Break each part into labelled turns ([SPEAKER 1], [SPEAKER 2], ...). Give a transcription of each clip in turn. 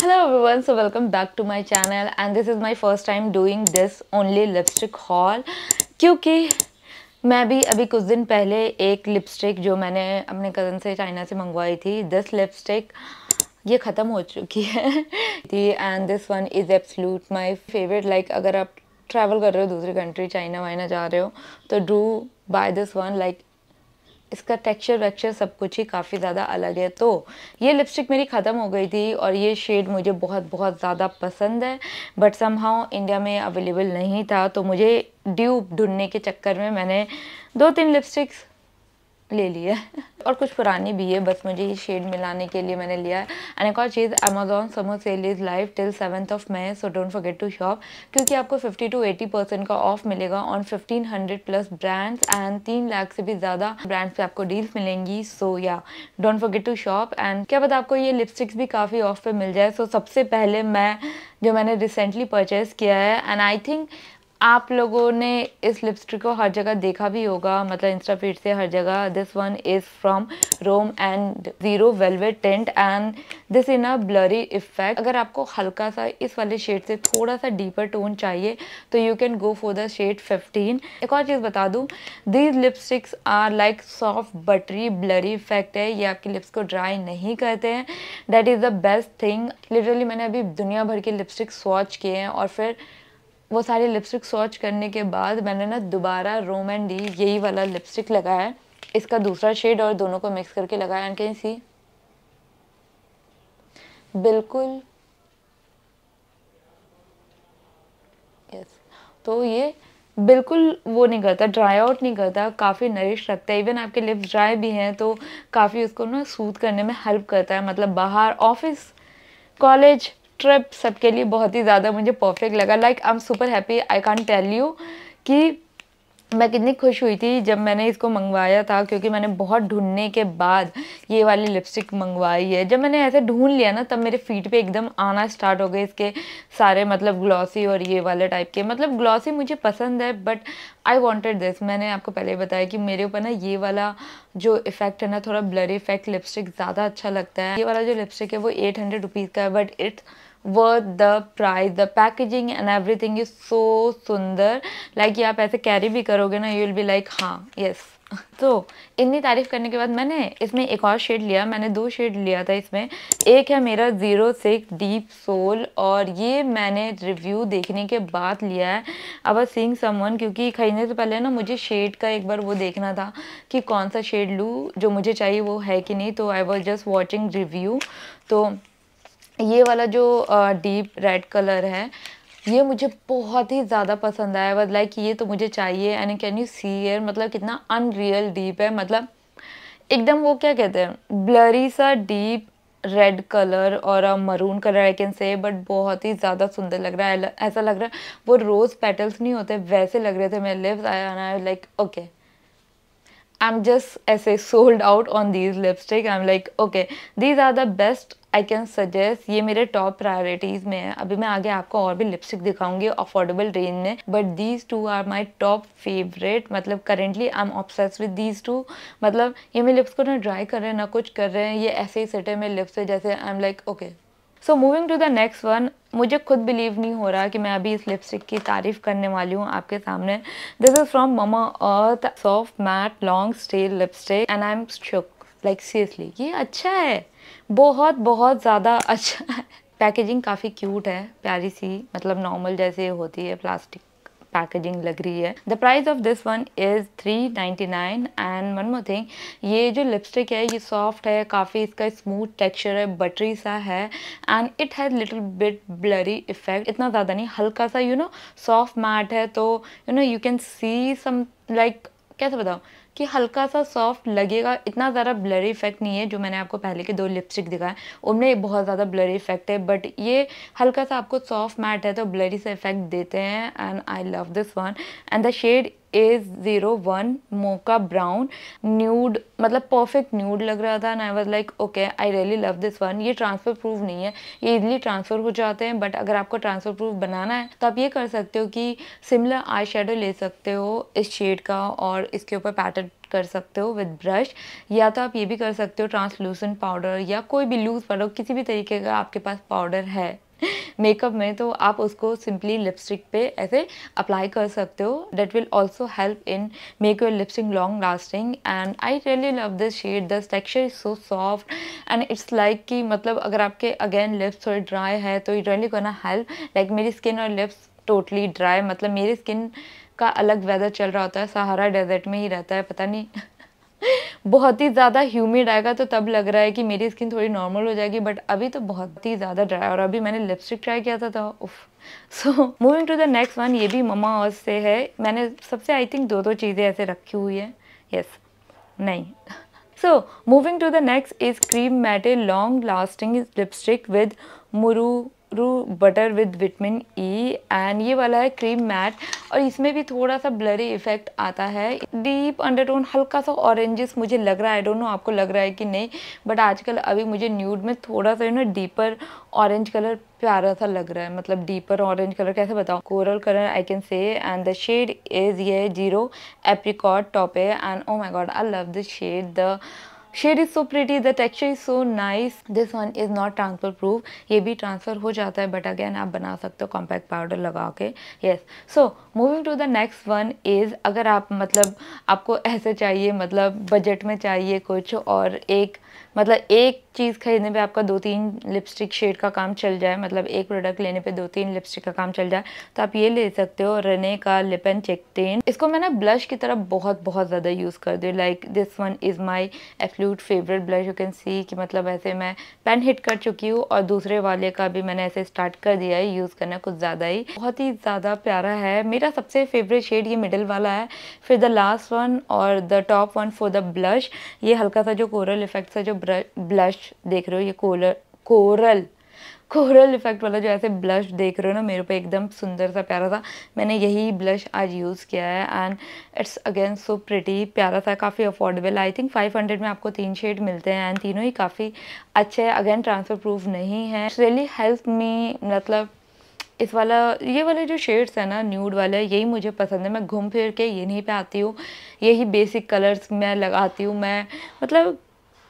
[SPEAKER 1] Hello everyone so welcome back to my channel and this is my first time doing this only lipstick haul क्योंकि मैं भी अभी कुछ दिन पहले एक लिपस्टिक जो मैंने अपने कज़न से चाइना से मंगवाई थी दिस लिपस्टिक ये ख़त्म हो चुकी है थी and this one is absolute my favourite like अगर आप ट्रैवल कर रहे हो दूसरी कंट्री चाइना वाइना जा रहे हो तो do buy this one like इसका टेक्सचर वेक्चर सब कुछ ही काफ़ी ज़्यादा अलग है तो ये लिपस्टिक मेरी ख़त्म हो गई थी और ये शेड मुझे बहुत बहुत ज़्यादा पसंद है बट समहा इंडिया में अवेलेबल नहीं था तो मुझे ड्यूब ढूंढने के चक्कर में मैंने दो तीन लिपस्टिक्स ले लिया है और कुछ पुरानी भी है बस मुझे ये शेड मिलाने के लिए मैंने लिया है एंड एक और चीज़ Amazon summer sale is live till seventh of May so don't forget to shop क्योंकि आपको 50 टू 80 परसेंट का ऑफ मिलेगा ऑन 1500 प्लस ब्रांड्स एंड तीन लाख से भी ज़्यादा ब्रांड्स पे आपको डील्स मिलेंगी सो या don't forget to shop and क्या पता आपको ये लिपस्टिक्स भी काफ़ी ऑफ पे मिल जाए सो so, सबसे पहले मैं जो मैंने रिसेंटली परचेज़ किया है एंड आई थिंक आप लोगों ने इस लिपस्टिक को हर जगह देखा भी होगा मतलब इंस्टा फीड से हर जगह this one is from Rom and zero velvet tint and this in a blurry effect अगर आपको हल्का सा इस वाले शेड से थोड़ा सा डीपर टोन चाहिए तो you can go for the shade 15 एक और चीज़ बता दूँ these lipsticks are like soft buttery blurry effect है ये आपकी लिप्स को ड्राई नहीं करते हैं that is the best thing literally मैंने अभी दुनिया भर के लिपस्टिक स्वॉच किए हैं और फिर वो सारी लिपस्टिक सर्च करने के बाद मैंने ना दोबारा रोम एंड डी यही वाला लिपस्टिक लगाया इसका दूसरा शेड और दोनों को मिक्स करके लगाया एंड कहीं सी बिल्कुल यस तो ये बिल्कुल वो नहीं करता ड्राई आउट नहीं करता काफ़ी नरिश रखता है इवन आपके लिप्स ड्राई भी हैं तो काफ़ी उसको ना सूद करने में हेल्प करता है मतलब बाहर ऑफिस कॉलेज ट्रिप सबके लिए बहुत ही ज़्यादा मुझे परफेक्ट लगा like I am super happy I can tell you कि मैं कितनी खुश हुई थी जब मैंने इसको मंगवाया था क्योंकि मैंने बहुत ढूंढने के बाद ये वाली लिपस्टिक मंगवाई है जब मैंने ऐसे ढूंढ लिया ना तब मेरे फीट पे एकदम आना स्टार्ट हो गए इसके सारे मतलब ग्लॉसी और ये वाले टाइप के मतलब ग्लॉसी मुझे पसंद है बट आई वॉन्टेड दिस मैंने आपको पहले बताया कि मेरे ऊपर ना ये वाला जो इफ़ेक्ट है ना थोड़ा ब्लर इफेक्ट लिपस्टिक ज़्यादा अच्छा लगता है ये वाला जो लिपस्टिक है वो एट हंड्रेड का है but it's worth the price the packaging and everything is so सुंदर लाइक ये आप ऐसे कैरी भी करोगे ना यू विल बी लाइक हाँ येस तो इतनी तारीफ़ करने के बाद मैंने इसमें एक और शेड लिया मैंने दो शेड लिया था इसमें एक है मेरा ज़ीरो सिक्स डीप सोल और ये मैंने रिव्यू देखने के बाद लिया है अब सिंग समवन क्योंकि ख़रीदने से पहले ना मुझे शेड का एक बार वो देखना था कि कौन सा शेड लूँ जो मुझे चाहिए वो है कि नहीं तो I was just watching review तो ये वाला जो डीप रेड कलर है ये मुझे बहुत ही ज़्यादा पसंद आया बट लाइक ये तो मुझे चाहिए and can you see air मतलब कितना अनरियल डीप है मतलब एकदम वो क्या कहते हैं ब्लरी सा डीप रेड कलर और maroon colour I can say but बहुत ही ज़्यादा सुंदर लग रहा है ऐसा लग रहा है वो रोज़ पेटल्स नहीं होते वैसे लग रहे थे मेरे lips I like okay I'm just as I sold out on these lipstick. I'm like, okay, these are the best I can suggest ये मेरे टॉप प्रायोरिटीज़ में है अभी मैं आगे आपको और भी लिपस्टिक दिखाऊंगी अफोर्डेबल रेंज में but these two are my top favourite मतलब currently I am with with these two मतलब ये मेरे लिप्स को ना ड्राई कर रहे हैं ना कुछ कर रहे हैं ये ऐसे ही सेट है मेरे लिप्स है जैसे I am like okay so moving to the next one मुझे खुद बिलीव नहीं हो रहा कि मैं अभी इस लिपस्टिक की तारीफ करने वाली हूँ आपके सामने this is from Mama Earth soft matte long stay lipstick and I am shook like seriously ये अच्छा है बहुत बहुत ज़्यादा अच्छा है पैकेजिंग काफ़ी क्यूट है प्यारी सी मतलब नॉर्मल जैसे होती है प्लास्टिक पैकेजिंग लग रही है the price of this one is three ninety and one more thing ये जो लिपस्टिक है ये सॉफ्ट है काफ़ी इसका स्मूथ टेक्सचर है बटरी सा है and it has little bit blurry effect इतना ज़्यादा नहीं हल्का सा यू नो सॉफ्ट मैट है तो you know you can see some like कैसे बताऊँ कि हल्का सा सॉफ्ट लगेगा इतना ज़्यादा ब्लर इफेक्ट नहीं है जो मैंने आपको पहले के दो लिपस्टिक दिखाए उनमें बहुत ज़्यादा ब्लर इफेक्ट है बट ये हल्का सा आपको सॉफ्ट मैट है तो ब्लरी से इफेक्ट देते हैं and I love this one and the shade A zero one mocha brown nude मतलब परफेक्ट न्यूड लग रहा था and I was like okay I really love this one ये ट्रांसफ़र प्रूफ नहीं है ये इजिली ट्रांसफ़र हो जाते हैं बट अगर आपको ट्रांसफ़र प्रूफ बनाना है तो आप ये कर सकते हो कि सिमिलर आई शेडो ले सकते हो इस शेड का और इसके ऊपर पैटर्न कर सकते हो विद ब्रश या तो आप ये भी कर सकते हो ट्रांसलूसेंट पाउडर या कोई भी लूज़ पाउडर किसी भी तरीके का आपके पास पाउडर है मेकअप में तो आप उसको सिंपली लिपस्टिक पे ऐसे अप्लाई कर सकते हो that will also help in make your lipstick long lasting and I really love this shade this texture is so soft and it's like कि मतलब अगर आपके अगेन लिप्स थोड़े ड्राई है तो it really gonna help like मेरी skin और lips totally dry मतलब मेरी स्किन का अलग वेदर चल रहा होता है सहारा डेजर्ट में ही रहता है पता नहीं बहुत ही ज़्यादा ह्यूमिड आएगा तो तब लग रहा है कि मेरी स्किन थोड़ी नॉर्मल हो जाएगी बट अभी तो बहुत ही ज़्यादा ड्राई और अभी मैंने लिपस्टिक ट्राई किया था, तो उफ so moving to the next one ये भी ममा और से है मैंने सबसे आई थिंक दो दो चीज़ें ऐसे रखी हुई है यस yes. नहीं so moving to the next is cream matte long lasting lipstick with murumuru butter with vitamin E and ये वाला है क्रीम मैट और इसमें भी थोड़ा सा ब्लरी इफेक्ट आता है डीप अंडरटोन हल्का सा ऑरेंजेस मुझे लग रहा है आई डोंट नो आपको लग रहा है कि नहीं बट आजकल अभी मुझे न्यूड में थोड़ा सा you know deeper orange colour प्यारा सा लग रहा है मतलब डीपर ऑरेंज कलर कैसे बताऊँ coral colour I can say and the shade is ये जीरो एप्रिकॉट टॉप है and oh my God I love the shade the shade is so pretty the texture is so nice this one is not transfer proof ये भी transfer हो जाता है but again आप बना सकते हो कॉम्पैक्ट पाउडर लगा के yes so moving to the next one is अगर आप मतलब आपको ऐसे चाहिए मतलब बजट में चाहिए कुछ और एक मतलब एक चीज़ खरीदने पे आपका दो तीन लिपस्टिक शेड का काम चल जाए मतलब एक प्रोडक्ट लेने पे दो तीन लिपस्टिक का काम चल जाए तो आप ये ले सकते हो रने का लिप एंड चेक टेन इसको मैंने ब्लश की तरफ बहुत बहुत ज़्यादा यूज़ कर दी like this one is my absolute favourite blush you can see कि मतलब ऐसे मैं पेन हिट कर चुकी हूँ और दूसरे वाले का भी मैंने ऐसे स्टार्ट कर दिया है यूज़ करना कुछ ज़्यादा ही बहुत ही ज़्यादा प्यारा है मेरा सबसे फेवरेट शेड ये मिडल वाला है फिर द लास्ट वन और the top one for the blush ये हल्का सा जो कोरल इफेक्ट का जो ब्लश देख रहे हो ये कोलर कोरल कोरल इफेक्ट वाला जो ऐसे ब्लश देख रहे हो ना मेरे पे एकदम सुंदर सा प्यारा सा मैंने यही ब्लश आज यूज़ किया है and it's again so pretty प्यारा सा काफ़ी अफोर्डेबल आई थिंक 500 में आपको तीन शेड मिलते हैं एंड तीनों ही काफ़ी अच्छे हैं अगेन ट्रांसफ़र प्रूफ नहीं है रियली हेल्प मी मतलब इस वाला ये वाले जो शेड्स हैं ना न्यूड वाले यही मुझे पसंद है मैं घूम फिर के यहीं पे आती हूँ यही बेसिक कलर्स मैं लगाती हूँ मैं मतलब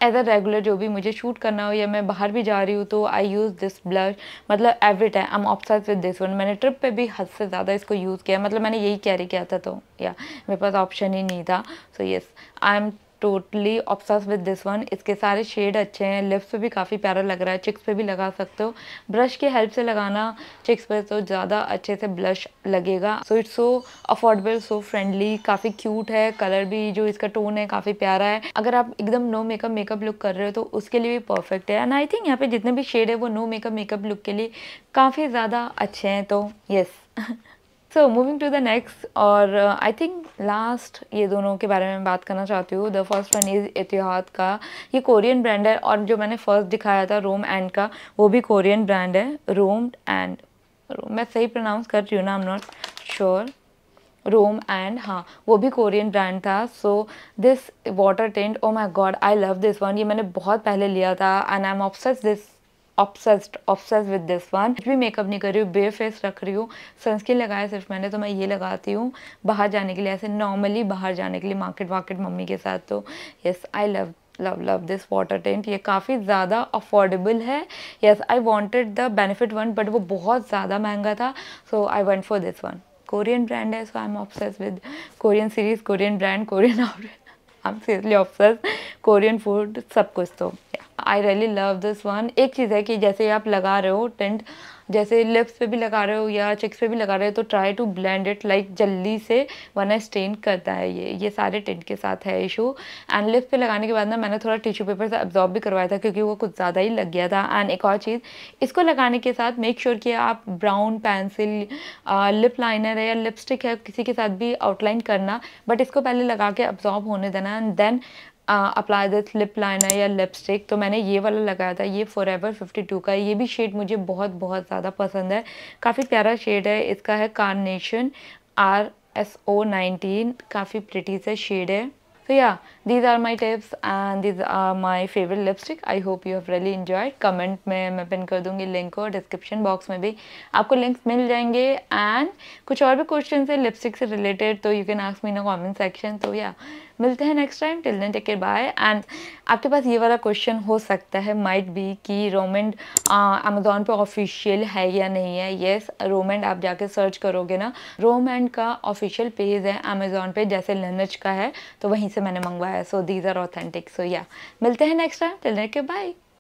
[SPEAKER 1] एज अ रेगुलर जो भी मुझे शूट करना हो या मैं बाहर भी जा रही हूँ तो आई यूज़ दिस ब्लश मतलब every time I am obsessed with this one मैंने ट्रिप पे भी हद से ज़्यादा इसको यूज़ किया मतलब मैंने यही कैरी किया था तो या मेरे पास ऑप्शन ही नहीं था so yes I am totally obsessed with this one इसके सारे शेड अच्छे हैं लिप्स पे भी काफ़ी प्यारा लग रहा है चिक्स पे भी लगा सकते हो ब्रश की हेल्प से लगाना चिक्स पे तो ज़्यादा अच्छे से ब्लश लगेगा so it's so affordable so friendly काफ़ी क्यूट है कलर भी जो इसका टोन है काफ़ी प्यारा है अगर आप एकदम नो मेकअप मेकअप लुक कर रहे हो तो उसके लिए भी परफेक्ट है एंड आई थिंक यहाँ पे जितने भी शेड है वो नो मेकअप मेकअप लुक के लिए काफ़ी ज़्यादा अच्छे हैं तो yes so moving to the next और आई थिंक लास्ट ये दोनों के बारे में बात करना चाहती हूँ द फर्स्ट वन इज़ एतिहाद का ये कोरियन ब्रांड है और जो मैंने फर्स्ट दिखाया था रोम एंड का वो भी कोरियन ब्रांड है रोम एंड मैं सही प्रोनाउंस कर रही हूँ ना I am not sure rom and हाँ वो भी कोरियन ब्रांड था so this water tint oh my God I love this one ये मैंने बहुत पहले लिया था and I am obsessed this obsessed obsessed with this one कुछ भी मेकअप नहीं कर रही हूँ बेफेस फेस रख रही हूँ सनस्क्रीन लगाया सिर्फ मैंने तो मैं ये लगाती हूँ बाहर जाने के लिए ऐसे नॉर्मली बाहर जाने के लिए मार्केट वार्केट मम्मी के साथ तो yes I love love love this water tint ये काफ़ी ज़्यादा अफोर्डेबल है yes I wanted the benefit one but वो बहुत ज़्यादा महंगा था so I went for this one Korean brand है so I am obsessed with Korean series Korean brand Korean I am seriously obsessed Korean food सब कुछ तो yeah. I really love this one एक चीज़ है कि जैसे आप लगा रहे हो टेंट जैसे लिप्स पे भी लगा रहे हो या चिक्स पे भी लगा रहे हो तो try to blend it like जल्दी से वरना स्टेन करता है ये ये सारे टेंट के साथ है इशू एंड लिप्स पे लगाने के बाद ना मैंने थोड़ा टिश्यू पेपर से अब्जॉर्ब भी करवाया था क्योंकि वो कुछ ज़्यादा ही लग गया था एंड एक और चीज़ इसको लगाने के साथ मेक श्योर sure कि आप ब्राउन पेंसिल लिप लाइनर है या लिपस्टिक है किसी के साथ भी आउटलाइन करना बट इसको पहले लगा के अब्जॉर्ब होने देना and then apply the lip liner या लिपस्टिक तो मैंने ये वाला लगाया था ये फ़ॉर एवर फिफ्टी टू का ये भी शेड मुझे बहुत बहुत ज़्यादा पसंद है काफ़ी प्यारा शेड है इसका है carnation R S O nineteen काफ़ी प्रिटी सा शेड है तो yeah these are my tips and these are my favourite lipstick I hope you have really enjoyed. Comment में मैं पिन कर दूँगी लिंक को डिस्क्रिप्शन बॉक्स में भी आपको लिंक्स मिल जाएंगे एंड कुछ और भी क्वेश्चन है लिपस्टिक से रिलेटेड तो you can ask me in a comment section तो या मिलते हैं next time till then take care bye and आपके पास ये वाला क्वेश्चन हो सकता है माइट बी कि रोमेंड अमेजोन पे ऑफिशियल है या नहीं है येस yes, रोमेंड आप जाके सर्च करोगे ना रोमेंड का ऑफिशियल पेज है अमेजोन पे जैसे लनच का है तो वहीं से मैंने मंगवाया so these are authentic so yeah मिलते हैं next time till then take care bye